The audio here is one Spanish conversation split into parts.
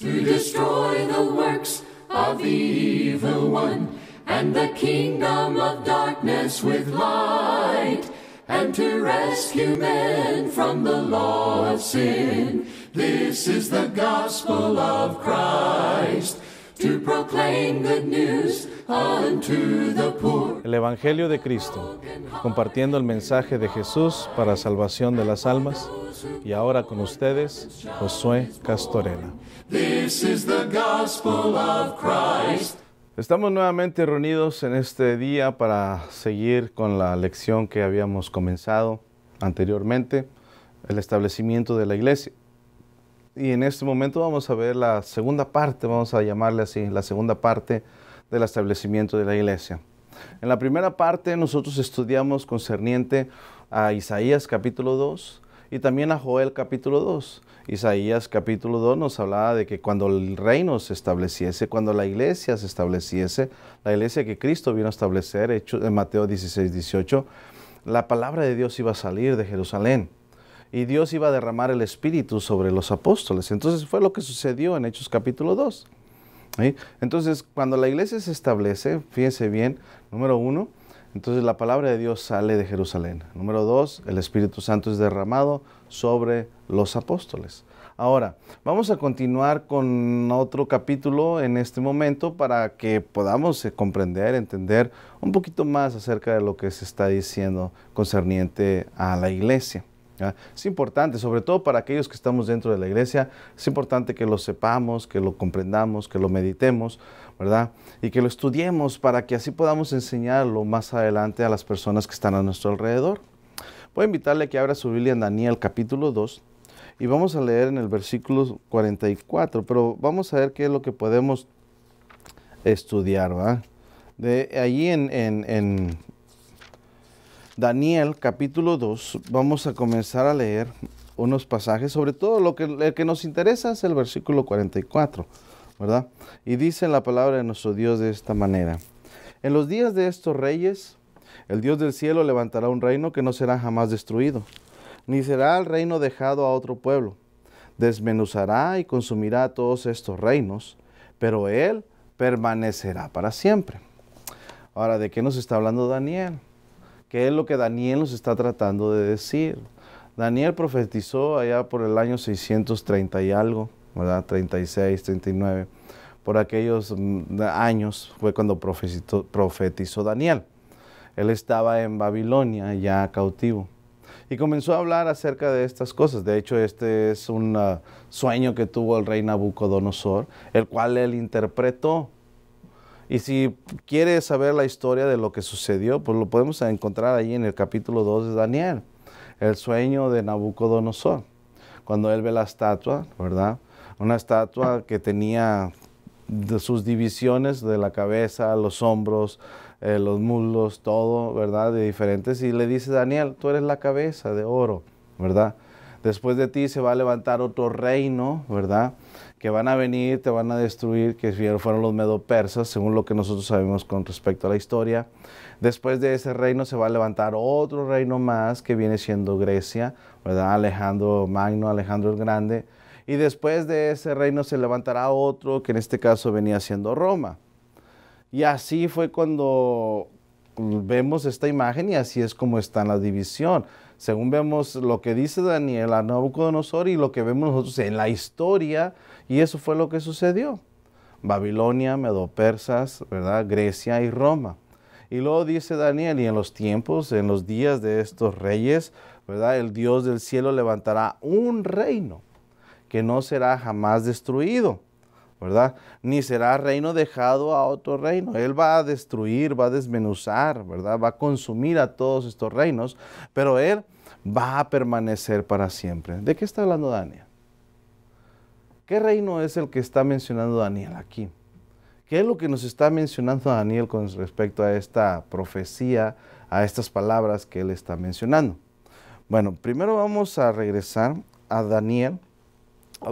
to destroy the works of the evil one and the kingdom of darkness with light and to rescue men from the law of sin. This is the gospel of Christ. El Evangelio de Cristo, compartiendo el mensaje de Jesús para salvación de las almas. Y ahora con ustedes, Josué Castorena. Estamos nuevamente reunidos en este día para seguir con la lección que habíamos comenzado anteriormente, el establecimiento de la iglesia. Y en este momento vamos a ver la segunda parte, vamos a llamarle así, la segunda parte del establecimiento de la iglesia. En la primera parte nosotros estudiamos concerniente a Isaías capítulo 2 y también a Joel capítulo 2. Isaías capítulo 2 nos hablaba de que cuando el reino se estableciese, cuando la iglesia se estableciese, la iglesia que Cristo vino a establecer, hecho en eh, Mateo 16, 18, la palabra de Dios iba a salir de Jerusalén y Dios iba a derramar el Espíritu sobre los apóstoles. Entonces fue lo que sucedió en Hechos capítulo 2. Entonces, cuando la iglesia se establece, fíjense bien, número uno, entonces la palabra de Dios sale de Jerusalén. Número dos, el Espíritu Santo es derramado sobre los apóstoles. Ahora, vamos a continuar con otro capítulo en este momento para que podamos eh, comprender, entender un poquito más acerca de lo que se está diciendo concerniente a la iglesia. Es importante, sobre todo para aquellos que estamos dentro de la iglesia, es importante que lo sepamos, que lo comprendamos, que lo meditemos, ¿verdad? Y que lo estudiemos para que así podamos enseñarlo más adelante a las personas que están a nuestro alrededor. Voy a invitarle a que abra su Biblia en Daniel capítulo 2 y vamos a leer en el versículo 44, pero vamos a ver qué es lo que podemos estudiar, ¿va? De allí en, Daniel capítulo 2, vamos a comenzar a leer unos pasajes, sobre todo lo que, el que nos interesa es el versículo 44, ¿verdad? Y dice la palabra de nuestro Dios de esta manera. En los días de estos reyes, el Dios del cielo levantará un reino que no será jamás destruido, ni será el reino dejado a otro pueblo. Desmenuzará y consumirá todos estos reinos, pero Él permanecerá para siempre. Ahora, ¿de qué nos está hablando Daniel? que es lo que Daniel nos está tratando de decir. Daniel profetizó allá por el año 630 y algo, ¿verdad? 36, 39. Por aquellos mm, años fue cuando profetizó, Daniel. Él estaba en Babilonia ya cautivo y comenzó a hablar acerca de estas cosas. De hecho, este es un ah, sueño que tuvo el rey Nabucodonosor, el cual él interpretó. Y si quiere saber la historia de lo que sucedió, pues lo podemos encontrar ahí en el capítulo 2 de Daniel, el sueño de Nabucodonosor, cuando él ve la estatua, ¿verdad? Una estatua que tenía sus divisiones de la cabeza, los hombros, eh, los muslos, todo, ¿verdad? De diferentes. Y le dice Daniel, tú eres la cabeza de oro, ¿verdad? Después de ti se va a levantar otro reino, ¿verdad? que van a venir, te van a destruir, que fueron los medo-persas, según lo que nosotros sabemos con respecto a la historia. Después de ese reino se va a levantar otro reino más que viene siendo Grecia, ¿verdad? Alejandro Magno, Alejandro el Grande. Y después de ese reino se levantará otro que en este caso venía siendo Roma. Y así fue cuando vemos esta imagen y así es como está en la división según vemos lo que dice Daniel a Nabucodonosor y lo que vemos nosotros en la historia, y eso fue lo que sucedió. Babilonia, Medo Persas, ¿verdad? Grecia y Roma. Y luego dice Daniel, y en los tiempos, en los días de estos reyes, ¿verdad? El Dios del cielo levantará un reino que no será jamás destruido ni será reino dejado a otro reino. Él va a destruir, va a desmenuzar, ¿verdad? Va a consumir a todos estos reinos, pero Él va a permanecer para siempre. ¿De qué está hablando Daniel? ¿Qué reino es el que está mencionando Daniel aquí? ¿Qué es lo que nos está mencionando Daniel con respecto a esta profecía, a estas palabras que él está mencionando? Bueno, primero vamos a regresar a Daniel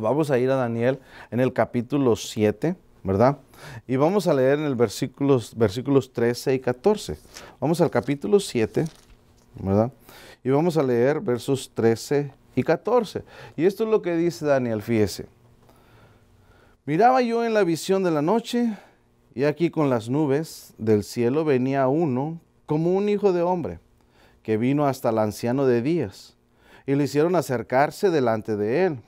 Vamos a ir a Daniel en el capítulo 7, ¿verdad? Y vamos a leer en el versículos, versículos 13 y 14. Vamos al capítulo 7, ¿verdad? Y vamos a leer versos 13 y 14. Y esto es lo que dice Daniel, fíjese. Miraba yo en la visión de la noche, y aquí con las nubes del cielo venía uno como un hijo de hombre, que vino hasta el anciano de días, y le hicieron acercarse delante de él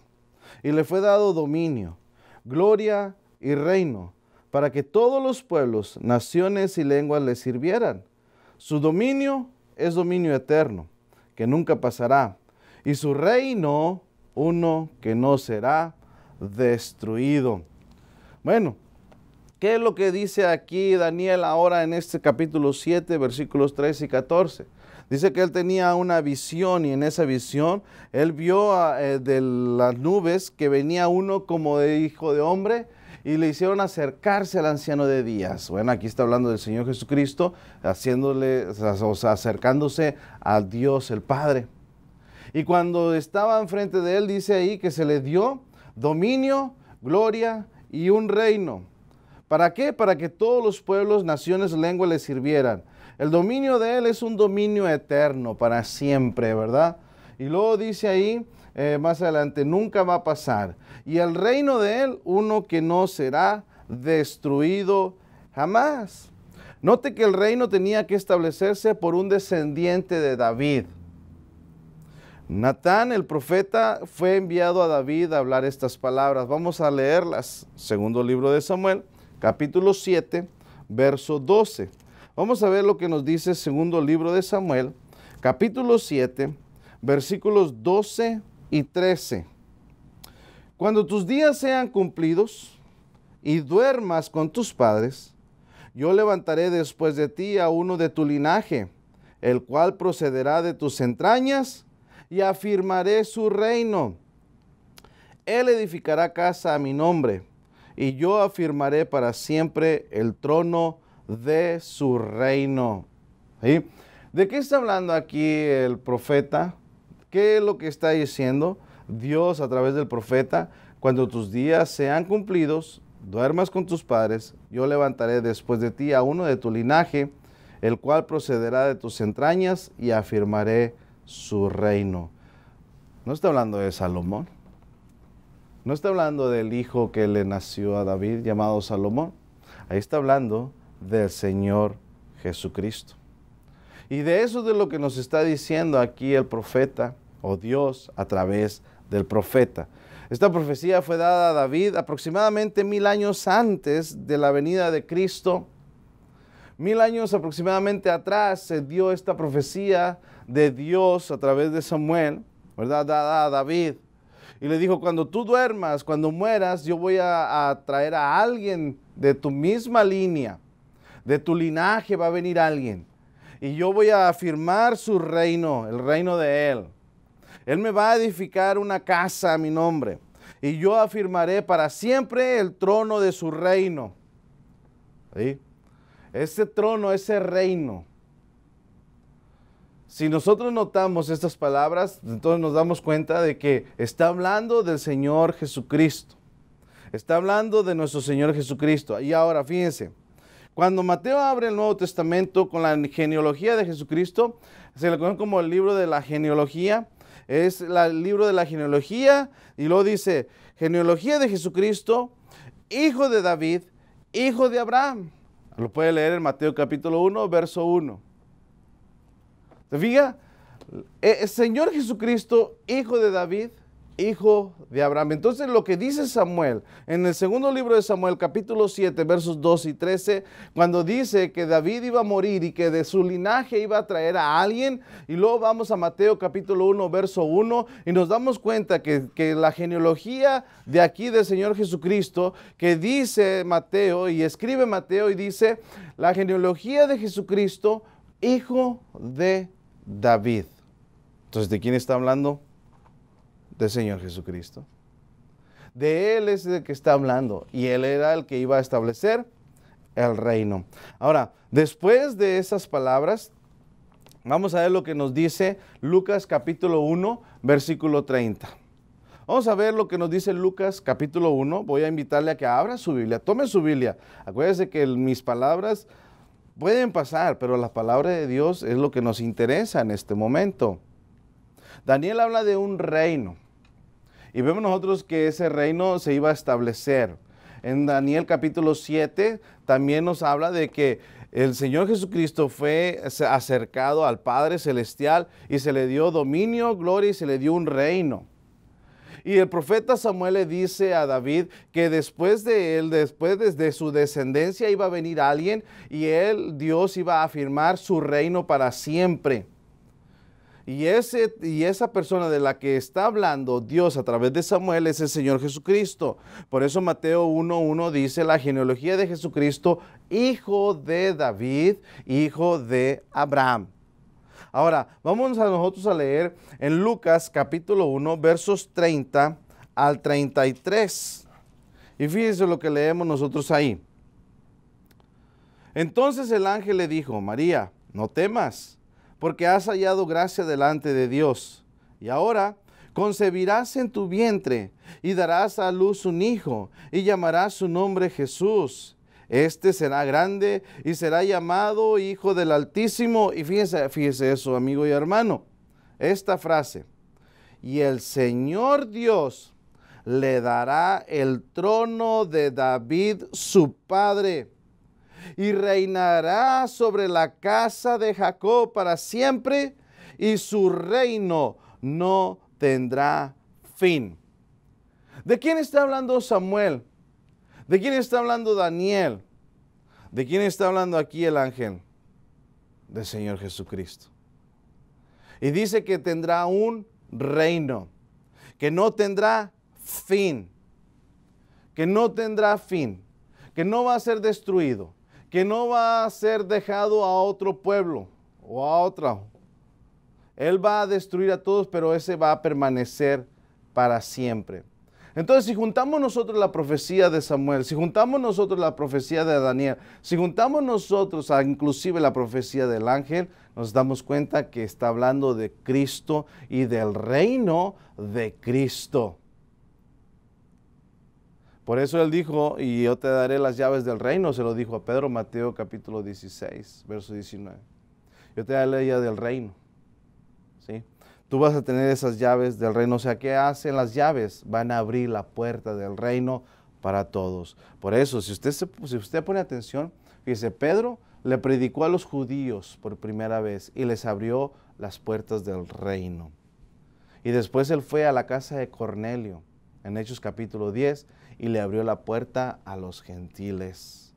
y le fue dado dominio, gloria y reino, para que todos los pueblos, naciones y lenguas le sirvieran. Su dominio es dominio eterno, que nunca pasará, y su reino uno que no será destruido. Bueno, ¿Qué es lo que dice aquí Daniel ahora en este capítulo 7, versículos 3 y 14? Dice que él tenía una visión y en esa visión él vio eh, de las nubes que venía uno como de hijo de hombre y le hicieron acercarse al anciano de días. Bueno, aquí está hablando del Señor Jesucristo, haciéndole, acercándose a Dios el Padre. Y cuando estaba enfrente de él, dice ahí que se le dio dominio, gloria y un reino ¿Para qué? Para que todos los pueblos, naciones, lenguas le sirvieran. El dominio de Él es un dominio eterno para siempre, ¿verdad? Y luego dice ahí eh, más adelante, nunca va a pasar. Y el reino de Él, uno que no será destruido jamás. Note que el reino tenía que establecerse por un descendiente de David. Natán, el profeta, fue enviado a David a hablar estas palabras. Vamos a leerlas. Segundo libro de Samuel, capítulo 7, verso 12. Vamos a ver lo que nos dice el segundo libro de Samuel, capítulo 7, versículos 12 y 13. Cuando tus días sean cumplidos y duermas con tus padres, yo levantaré después de ti a uno de tu linaje, el cual procederá de tus entrañas y afirmaré su reino. Él edificará casa a mi nombre y yo afirmaré para siempre el trono de su reino. ¿De qué está hablando aquí el profeta? ¿Qué es lo que está diciendo Dios a través del profeta? Cuando tus días sean cumplidos, duermas con tus padres, yo levantaré después de ti a uno de tu linaje, el cual procederá de tus entrañas y afirmaré su reino. No está hablando de Salomón, no está hablando del hijo que le nació a David llamado Salomón. Ahí está hablando del Señor Jesucristo. Y de eso es de lo que nos está diciendo aquí el profeta o Dios a través del profeta. Esta profecía fue dada a David aproximadamente mil años antes de la venida de Cristo. Mil años aproximadamente atrás se dio esta profecía de Dios a través de Samuel, ¿verdad? Dada a David. Y le dijo, cuando tú duermas, cuando mueras, yo voy a, traer a alguien de tu misma línea, de tu linaje va a venir alguien. Y yo voy a afirmar su reino, el reino de él. Él me va a edificar una casa a mi nombre. Y yo afirmaré para siempre el trono de su reino. Ese trono, ese reino si nosotros notamos estas palabras, entonces nos damos cuenta de que está hablando del Señor Jesucristo. Está hablando de nuestro Señor Jesucristo. Y ahora, fíjense, cuando Mateo abre el Nuevo Testamento con la genealogía de Jesucristo, se le conoce como el libro de la genealogía. Es el libro de la genealogía y luego dice, genealogía de Jesucristo, hijo de David, hijo de Abraham. Lo puede leer en Mateo capítulo 1, verso 1. Diga, El e, Señor Jesucristo, hijo de David, hijo de Abraham. Entonces lo que dice Samuel en el segundo libro de Samuel capítulo 7 versos 2 y 13, cuando dice que David iba a morir y que de su linaje iba a traer a alguien, y luego vamos a Mateo capítulo 1 verso 1 y nos damos cuenta que, que la genealogía de aquí del Señor Jesucristo, que dice Mateo y escribe Mateo y dice, la genealogía de Jesucristo, hijo de David. Entonces, ¿de quién está hablando? Del Señor Jesucristo. De Él es el que está hablando y Él era el que iba a establecer el reino. Ahora, después de esas palabras, vamos a ver lo que nos dice Lucas capítulo 1, versículo 30. Vamos a ver lo que nos dice Lucas capítulo 1. Voy a invitarle a que abra su Biblia, tome su Biblia. Acuérdese que mis palabras Pueden pasar, pero la palabra de Dios es lo que nos interesa en este momento. Daniel habla de un reino. Y vemos nosotros que ese reino se iba a establecer. En Daniel capítulo 7 también nos habla de que el Señor Jesucristo fue acercado al Padre Celestial y se le dio dominio, gloria y se le dio un reino. Y el profeta Samuel le dice a David que después de él, después de, su descendencia iba a venir alguien y él, Dios, iba a afirmar su reino para siempre. Y, ese, y esa persona de la que está hablando Dios a través de Samuel es el Señor Jesucristo. Por eso Mateo 1.1 dice la genealogía de Jesucristo, hijo de David, hijo de Abraham. Ahora, vamos a nosotros a leer en Lucas capítulo 1, versos 30 al 33. Y fíjense lo que leemos nosotros ahí. Entonces el ángel le dijo, María, no temas, porque has hallado gracia delante de Dios. Y ahora concebirás en tu vientre y darás a luz un hijo y llamarás su nombre Jesús este será grande y será llamado Hijo del Altísimo. Y fíjese, fíjese eso, amigo y hermano. Esta frase. Y el Señor Dios le dará el trono de David, su padre y reinará sobre la casa de Jacob para siempre, y su reino no tendrá fin. ¿De quién está hablando Samuel? ¿De quién está hablando Daniel? ¿De quién está hablando aquí el ángel? Del Señor Jesucristo. Y dice que tendrá un reino, que no tendrá fin, que no tendrá fin, que no va a ser destruido, que no va a ser dejado a otro pueblo o a otra. Él va a destruir a todos, pero ese va a permanecer para siempre. Entonces, si juntamos nosotros la profecía de Samuel, si juntamos nosotros la profecía de Daniel, si juntamos nosotros a ah, inclusive la profecía del ángel, nos damos cuenta que está hablando de Cristo y del reino de Cristo. Por eso él dijo, y yo te daré las llaves del reino, se lo dijo a Pedro, Mateo capítulo 16, verso 19. Yo te daré la llave del reino. Tú vas a tener esas llaves del reino. O sea, ¿qué hacen las llaves? Van a abrir la puerta del reino para todos. Por eso, si usted, si usted pone atención, dice, Pedro le predicó a los judíos por primera vez y les abrió las puertas del reino. Y después él fue a la casa de Cornelio, en Hechos capítulo 10, y le abrió la puerta a los gentiles.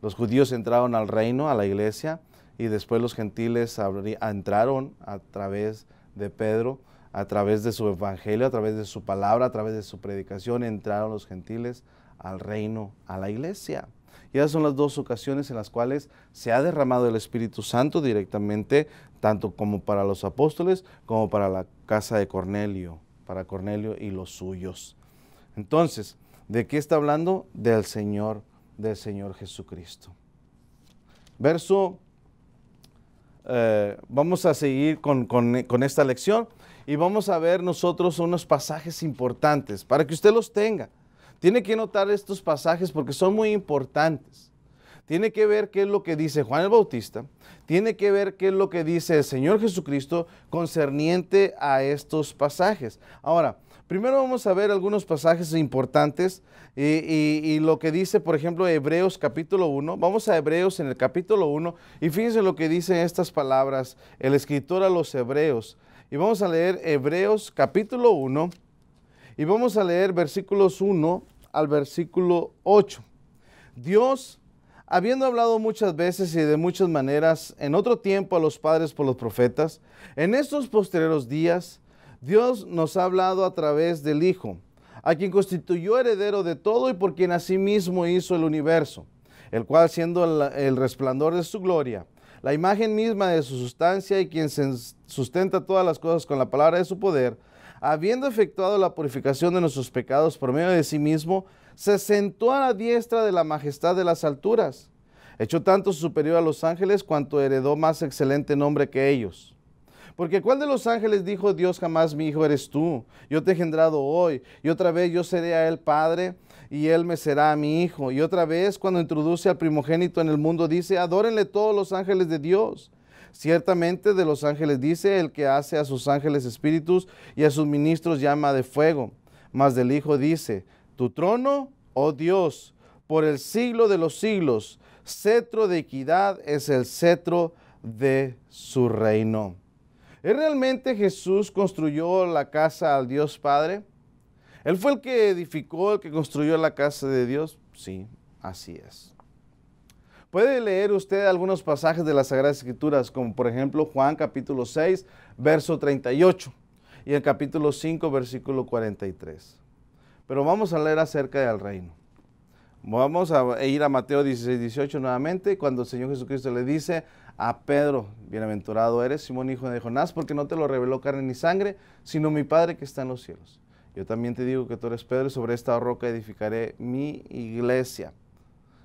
Los judíos entraron al reino, a la iglesia, y después los gentiles entraron a través de Pedro, a través de su evangelio, a través de su palabra, a través de su predicación, entraron los gentiles al reino, a la iglesia. Y esas son las dos ocasiones en las cuales se ha derramado el Espíritu Santo directamente, tanto como para los apóstoles, como para la casa de Cornelio, para Cornelio y los suyos. Entonces, ¿de qué está hablando? Del Señor, del Señor Jesucristo. Verso eh, vamos a seguir con, con esta lección y vamos a ver nosotros unos pasajes importantes para que usted los tenga. Tiene que notar estos pasajes porque son muy importantes. Tiene que ver qué es lo que dice Juan el Bautista, tiene que ver qué es lo que dice el Señor Jesucristo concerniente a estos pasajes. Ahora, Primero vamos a ver algunos pasajes importantes eh, y, lo que dice, por ejemplo, Hebreos capítulo 1. Vamos a Hebreos en el capítulo 1 y fíjense lo que dicen estas palabras el escritor a los Hebreos. Y vamos a leer Hebreos capítulo 1 y vamos a leer versículos 1 al versículo 8. Dios, habiendo hablado muchas veces y de muchas maneras en otro tiempo a los padres por los profetas, en estos postreros días, Dios nos ha hablado a través del Hijo, a quien constituyó heredero de todo y por quien sí mismo hizo el universo, el cual siendo el, resplandor de su gloria, la imagen misma de su sustancia y quien sustenta todas las cosas con la palabra de su poder, habiendo efectuado la purificación de nuestros pecados por medio de sí mismo, se sentó a la diestra de la majestad de las alturas, hecho tanto superior a los ángeles cuanto heredó más excelente nombre que ellos porque ¿cuál de los ángeles dijo Dios jamás mi hijo eres tú? Yo te he engendrado hoy. Y otra vez yo seré a él padre y él me será a mi hijo. Y otra vez cuando introduce al primogénito en el mundo dice, adórenle todos los ángeles de Dios. Ciertamente de los ángeles dice, el que hace a sus ángeles espíritus y a sus ministros llama de fuego. Mas del Hijo dice, tu trono, oh Dios, por el siglo de los siglos, cetro de equidad es el cetro de su reino. ¿Realmente Jesús construyó la casa al Dios Padre? ¿Él fue el que edificó, el que construyó la casa de Dios? Sí, así es. Puede leer usted algunos pasajes de las Sagradas Escrituras, como por ejemplo Juan capítulo 6, verso 38 y el capítulo 5, versículo 43. Pero vamos a leer acerca del reino. Vamos a ir a Mateo 16, 18 nuevamente, cuando el Señor Jesucristo le dice a Pedro, bienaventurado eres, Simón hijo de Jonás, porque no te lo reveló carne ni sangre, sino mi Padre que está en los cielos. Yo también te digo que tú eres Pedro, y sobre esta roca edificaré mi iglesia.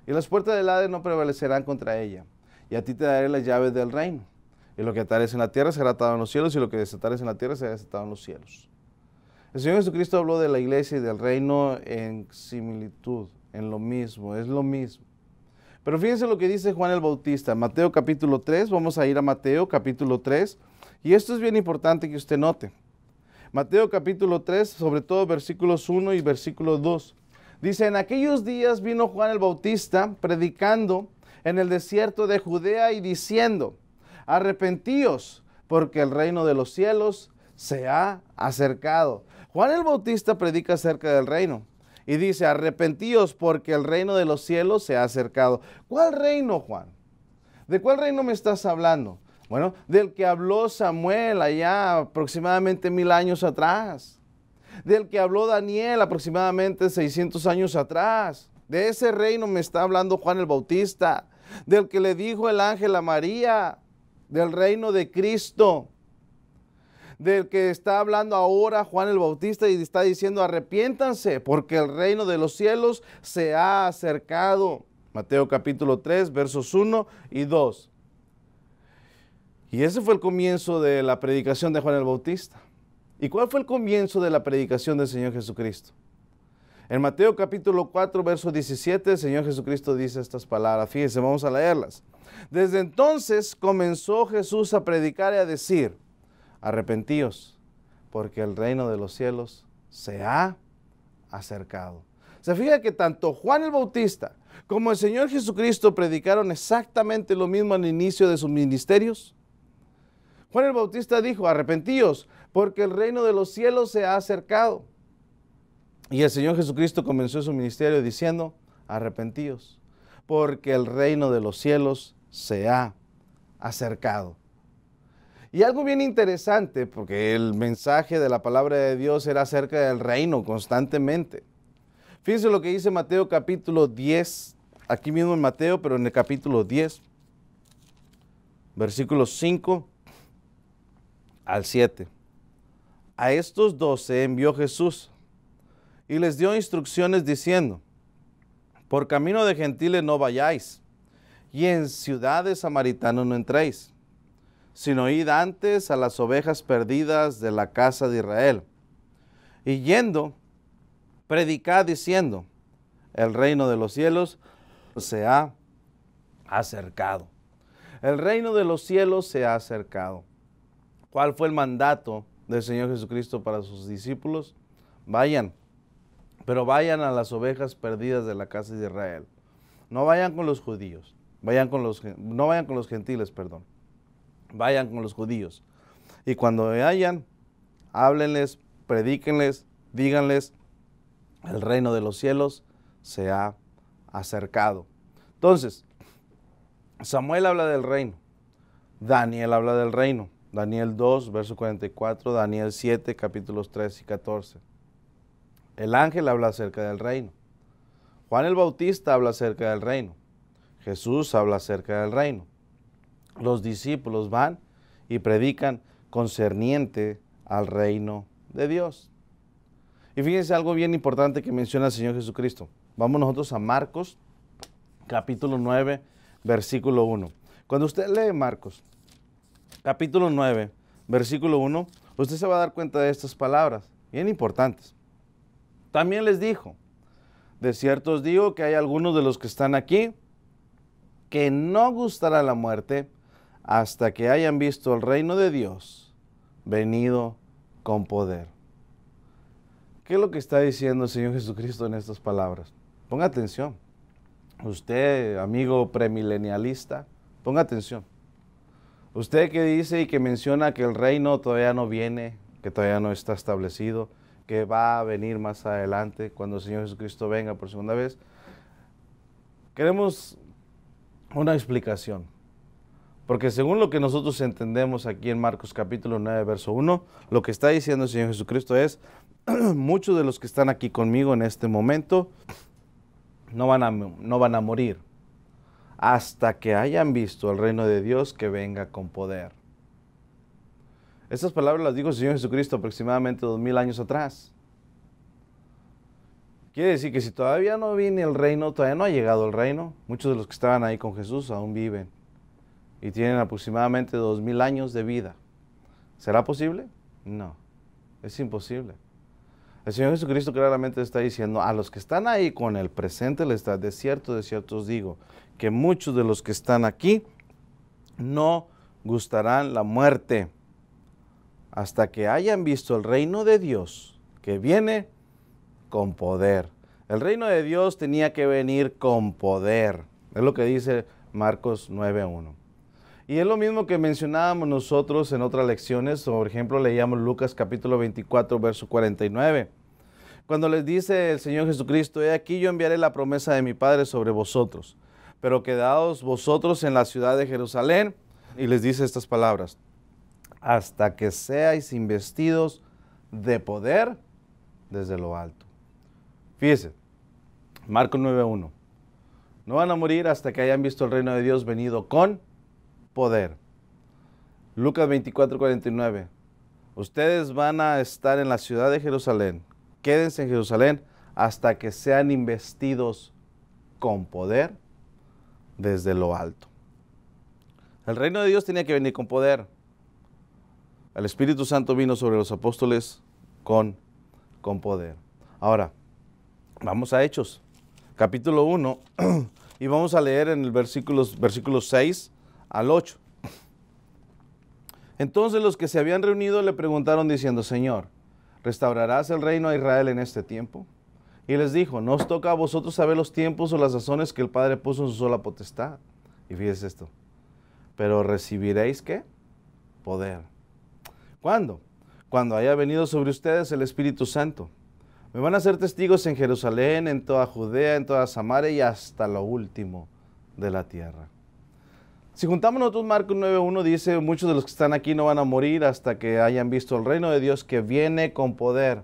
Y las puertas del Hades no prevalecerán contra ella, y a ti te daré las llaves del reino. Y lo que atares en la tierra será atado en los cielos, y lo que desatares en la tierra será desatado en los cielos. El Señor Jesucristo habló de la iglesia y del reino en similitud, en lo mismo, es lo mismo. Pero fíjense lo que dice Juan el Bautista, Mateo capítulo 3, vamos a ir a Mateo capítulo 3, y esto es bien importante que usted note. Mateo capítulo 3, sobre todo versículos 1 y versículo 2. Dice, en aquellos días vino Juan el Bautista predicando en el desierto de Judea y diciendo, arrepentíos, porque el reino de los cielos se ha acercado. Juan el Bautista predica acerca del reino y dice, arrepentíos porque el reino de los cielos se ha acercado. ¿Cuál reino, Juan? ¿De cuál reino me estás hablando? Bueno, del que habló Samuel allá aproximadamente mil años atrás, del que habló Daniel aproximadamente 600 años atrás. De ese reino me está hablando Juan el Bautista, del que le dijo el ángel a María, del reino de Cristo del que está hablando ahora Juan el Bautista y está diciendo arrepiéntanse porque el reino de los cielos se ha acercado. Mateo capítulo 3 versos 1 y 2. Y ese fue el comienzo de la predicación de Juan el Bautista. ¿Y cuál fue el comienzo de la predicación del Señor Jesucristo? En Mateo capítulo 4, verso 17, el Señor Jesucristo dice estas palabras. Fíjense, vamos a leerlas. Desde entonces comenzó Jesús a predicar y a decir, arrepentíos, porque el reino de los cielos se ha acercado. Se fija que tanto Juan el Bautista como el Señor Jesucristo predicaron exactamente lo mismo al inicio de sus ministerios. Juan el Bautista dijo, arrepentíos, porque el reino de los cielos se ha acercado. Y el Señor Jesucristo comenzó su ministerio diciendo, arrepentíos, porque el reino de los cielos se ha acercado. Y algo bien interesante, porque el mensaje de la palabra de Dios era acerca del reino constantemente. Fíjense lo que dice Mateo capítulo 10, aquí mismo en Mateo, pero en el capítulo 10, versículos 5 al 7. A estos doce envió Jesús y les dio instrucciones diciendo, por camino de gentiles no vayáis, y en ciudades samaritanos no entréis sino id antes a las ovejas perdidas de la casa de Israel. Y yendo, predicad diciendo, el reino de los cielos se ha acercado. El reino de los cielos se ha acercado. ¿Cuál fue el mandato del Señor Jesucristo para sus discípulos? Vayan, pero vayan a las ovejas perdidas de la casa de Israel. No vayan con los judíos, vayan con los, no vayan con los gentiles, perdón vayan con los judíos. Y cuando vayan, hayan, háblenles, predíquenles, díganles, el reino de los cielos se ha acercado. Entonces, Samuel habla del reino, Daniel habla del reino, Daniel 2, verso 44, Daniel 7, capítulos 3 y 14. El ángel habla acerca del reino. Juan el Bautista habla acerca del reino. Jesús habla acerca del reino los discípulos van y predican concerniente al reino de Dios. Y fíjense algo bien importante que menciona el Señor Jesucristo. Vamos nosotros a Marcos, capítulo 9, versículo 1. Cuando usted lee Marcos, capítulo 9, versículo 1, usted se va a dar cuenta de estas palabras, bien importantes. También les dijo, de cierto os digo que hay algunos de los que están aquí que no gustará la muerte hasta que hayan visto el reino de Dios venido con poder. ¿Qué es lo que está diciendo el Señor Jesucristo en estas palabras? Ponga atención. Usted, amigo premilenialista, ponga atención. Usted que dice y que menciona que el reino todavía no viene, que todavía no está establecido, que va a venir más adelante cuando el Señor Jesucristo venga por segunda vez, queremos una explicación. Porque según lo que nosotros entendemos aquí en Marcos capítulo 9, verso 1, lo que está diciendo el Señor Jesucristo es, muchos de los que están aquí conmigo en este momento no van a, no van a morir hasta que hayan visto el reino de Dios que venga con poder. Estas palabras las dijo el Señor Jesucristo aproximadamente dos mil años atrás. Quiere decir que si todavía no viene el reino, todavía no ha llegado el reino, muchos de los que estaban ahí con Jesús aún viven y tienen aproximadamente dos 2.000 años de vida. ¿Será posible? No, es imposible. El Señor Jesucristo claramente está diciendo, a los que están ahí con el presente les está, de cierto, de cierto os digo, que muchos de los que están aquí no gustarán la muerte hasta que hayan visto el reino de Dios que viene con poder. El reino de Dios tenía que venir con poder. Es lo que dice Marcos 9.1. Y es lo mismo que mencionábamos nosotros en otras lecciones, por ejemplo, leíamos Lucas capítulo 24, verso 49. Cuando les dice el Señor Jesucristo, he aquí yo enviaré la promesa de mi Padre sobre vosotros, pero quedaos vosotros en la ciudad de Jerusalén, y les dice estas palabras, hasta que seáis investidos de poder desde lo alto. Fíjense. Marcos 9.1, no van a morir hasta que hayan visto el reino de Dios venido con poder. Lucas 24, 49. Ustedes van a estar en la ciudad de Jerusalén. Quédense en Jerusalén hasta que sean investidos con poder desde lo alto. El reino de Dios tenía que venir con poder. El Espíritu Santo vino sobre los apóstoles con, con poder. Ahora, vamos a Hechos, capítulo 1, y vamos a leer en el versículos, versículo 6 al 8. Entonces los que se habían reunido le preguntaron diciendo, Señor, ¿restaurarás el reino a Israel en este tiempo? Y les dijo, no os toca a vosotros saber los tiempos o las razones que el Padre puso en su sola potestad. Y fíjese esto, pero recibiréis qué? Poder. ¿Cuándo? Cuando haya venido sobre ustedes el Espíritu Santo. Me van a ser testigos en Jerusalén, en toda Judea, en toda Samaria y hasta lo último de la tierra. Si juntamos nosotros Marcos 9.1 dice, muchos de los que están aquí no van a morir hasta que hayan visto el reino de Dios que viene con poder.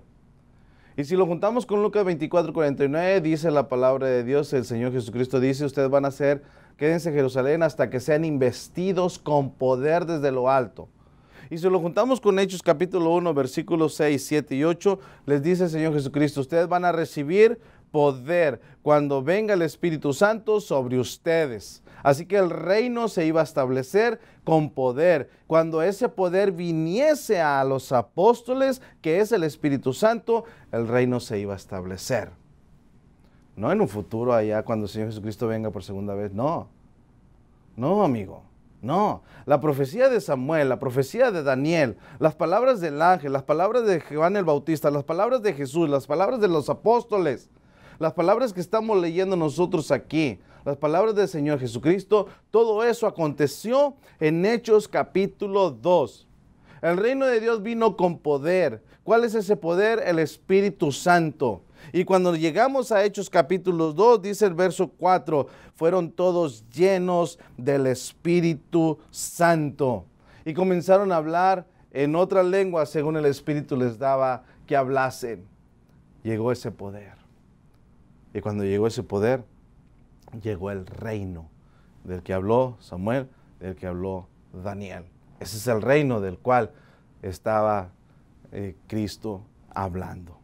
Y si lo juntamos con Lucas 24.49 dice la palabra de Dios, el Señor Jesucristo dice, ustedes van a ser, quédense en Jerusalén hasta que sean investidos con poder desde lo alto. Y si lo juntamos con Hechos capítulo 1, versículos 6, 7 y 8, les dice el Señor Jesucristo, ustedes van a recibir poder cuando venga el Espíritu Santo sobre ustedes. Así que el reino se iba a establecer con poder. Cuando ese poder viniese a los apóstoles, que es el Espíritu Santo, el reino se iba a establecer. No en un futuro allá cuando el Señor Jesucristo venga por segunda vez, no. No, amigo. No, la profecía de Samuel, la profecía de Daniel, las palabras del ángel, las palabras de Juan el Bautista, las palabras de Jesús, las palabras de los apóstoles, las palabras que estamos leyendo nosotros aquí, las palabras del Señor Jesucristo, todo eso aconteció en Hechos capítulo 2. El reino de Dios vino con poder. ¿Cuál es ese poder? El Espíritu Santo. Y cuando llegamos a Hechos capítulo 2, dice el verso 4, fueron todos llenos del Espíritu Santo. Y comenzaron a hablar en otra lengua según el Espíritu les daba que hablasen. Llegó ese poder. Y cuando llegó ese poder, llegó el reino del que habló Samuel, del que habló Daniel. Ese es el reino del cual estaba eh, Cristo hablando.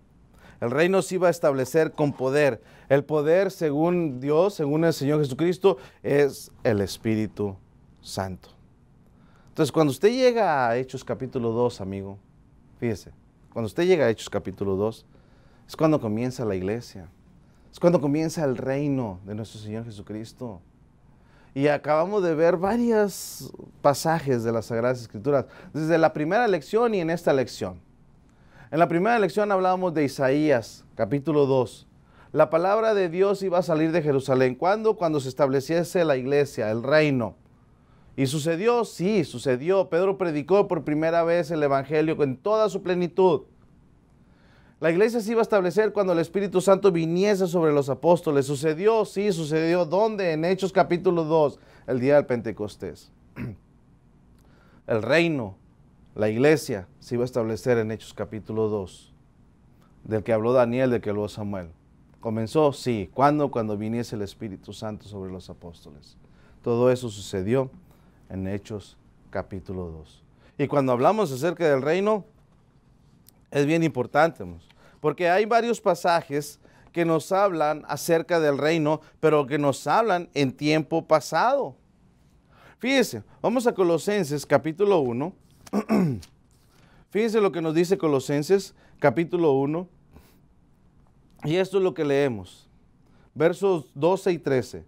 El reino se iba a establecer con poder. El poder, según Dios, según el Señor Jesucristo, es el Espíritu Santo. Entonces, cuando usted llega a Hechos capítulo 2, amigo, fíjese, cuando usted llega a Hechos capítulo 2, es cuando comienza la iglesia. Es cuando comienza el reino de nuestro Señor Jesucristo. Y acabamos de ver varios pasajes de las Sagradas Escrituras, desde la primera lección y en esta lección. En la primera lección hablábamos de Isaías, capítulo 2. La palabra de Dios iba a salir de Jerusalén. ¿Cuándo? Cuando se estableciese la iglesia, el reino. ¿Y sucedió? Sí, sucedió. Pedro predicó por primera vez el Evangelio en toda su plenitud. La iglesia se iba a establecer cuando el Espíritu Santo viniese sobre los apóstoles. Sucedió, sí, sucedió. ¿Dónde? En Hechos capítulo 2, el día del Pentecostés. El reino, la iglesia, se iba a establecer en Hechos capítulo 2, del que habló Daniel, del que habló Samuel. ¿Comenzó? Sí. ¿Cuándo? Cuando viniese el Espíritu Santo sobre los apóstoles. Todo eso sucedió en Hechos capítulo 2. Y cuando hablamos acerca del reino, es bien importante, porque hay varios pasajes que nos hablan acerca del reino, pero que nos hablan en tiempo pasado. Fíjense, vamos a Colosenses capítulo 1. Fíjense lo que nos dice Colosenses capítulo 1. Y esto es lo que leemos. Versos 12 y 13.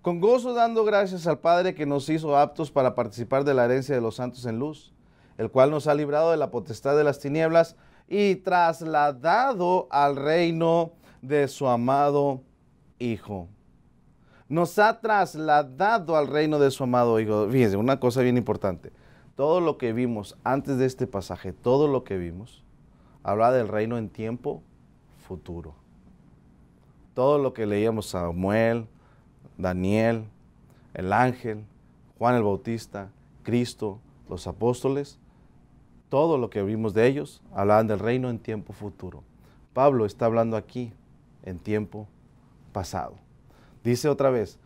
Con gozo dando gracias al Padre que nos hizo aptos para participar de la herencia de los santos en luz, el cual nos ha librado de la potestad de las tinieblas y trasladado al reino de su amado Hijo. Nos ha trasladado al reino de su amado Hijo. Fíjense, una cosa bien importante. Todo lo que vimos antes de este pasaje, todo lo que vimos, habla del reino en tiempo futuro. Todo lo que leíamos Samuel, Daniel, el ángel, Juan el Bautista, Cristo, los apóstoles, todo lo que vimos de ellos, hablaban del reino en tiempo futuro. Pablo está hablando aquí en tiempo pasado. Dice otra vez,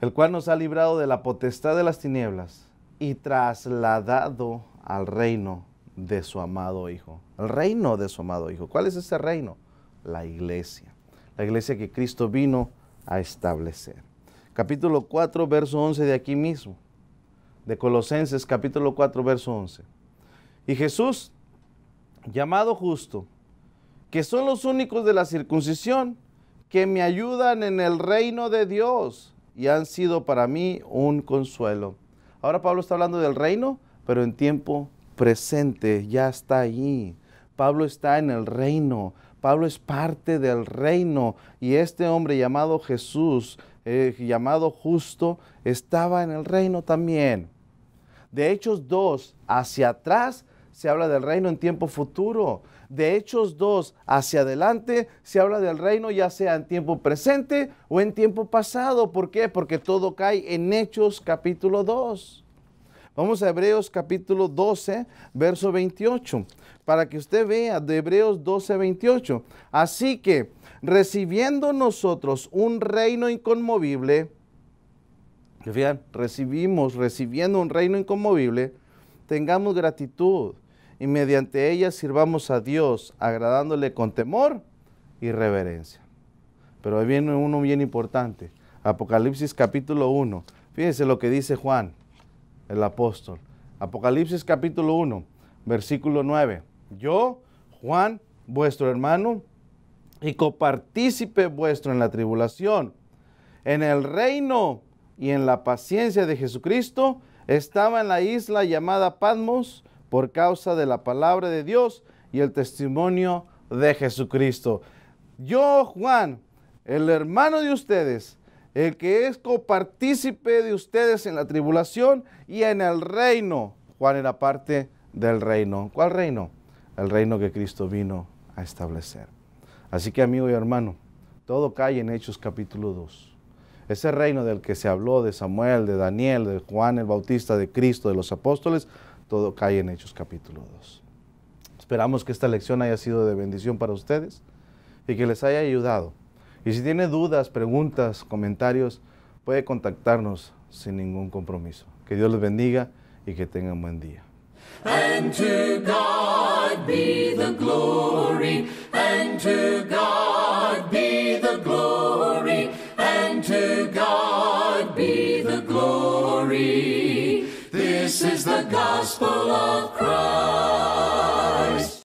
el cual nos ha librado de la potestad de las tinieblas y trasladado al reino de su amado Hijo. El reino de su amado Hijo. ¿Cuál es ese reino? La iglesia. La iglesia que Cristo vino a establecer. Capítulo 4, verso 11 de aquí mismo. De Colosenses, capítulo 4, verso 11. Y Jesús, llamado justo, que son los únicos de la circuncisión, que me ayudan en el reino de Dios y han sido para mí un consuelo. Ahora Pablo está hablando del reino, pero en tiempo presente, ya está allí. Pablo está en el reino, Pablo es parte del reino y este hombre llamado Jesús, eh, llamado justo, estaba en el reino también. De Hechos 2, hacia atrás, se habla del reino en tiempo futuro. De Hechos 2 hacia adelante se habla del reino ya sea en tiempo presente o en tiempo pasado. ¿Por qué? Porque todo cae en Hechos capítulo 2. Vamos a Hebreos capítulo 12, verso 28, para que usted vea de Hebreos 12, 28. Así que, recibiendo nosotros un reino inconmovible, recibimos, recibiendo un reino inconmovible, tengamos gratitud y mediante ella sirvamos a Dios, agradándole con temor y reverencia. Pero ahí viene uno bien importante, Apocalipsis capítulo 1. Fíjense lo que dice Juan, el apóstol. Apocalipsis capítulo 1, versículo 9. Yo, Juan, vuestro hermano, y copartícipe vuestro en la tribulación, en el reino y en la paciencia de Jesucristo, estaba en la isla llamada Patmos, por causa de la palabra de Dios y el testimonio de Jesucristo. Yo, Juan, el hermano de ustedes, el que es copartícipe de ustedes en la tribulación y en el reino. Juan era parte del reino. ¿Cuál reino? El reino que Cristo vino a establecer. Así que amigo y hermano, todo cae en Hechos capítulo 2. Ese reino del que se habló de Samuel, de Daniel, de Juan el Bautista, de Cristo, de los apóstoles, todo cae en Hechos capítulo 2. Esperamos que esta lección haya sido de bendición para ustedes y que les haya ayudado. Y si tiene dudas, preguntas, comentarios, puede contactarnos sin ningún compromiso. Que Dios les bendiga y que tengan buen día. And God be the glory, and God be the glory, and to God be the glory. This is the gospel of Christ.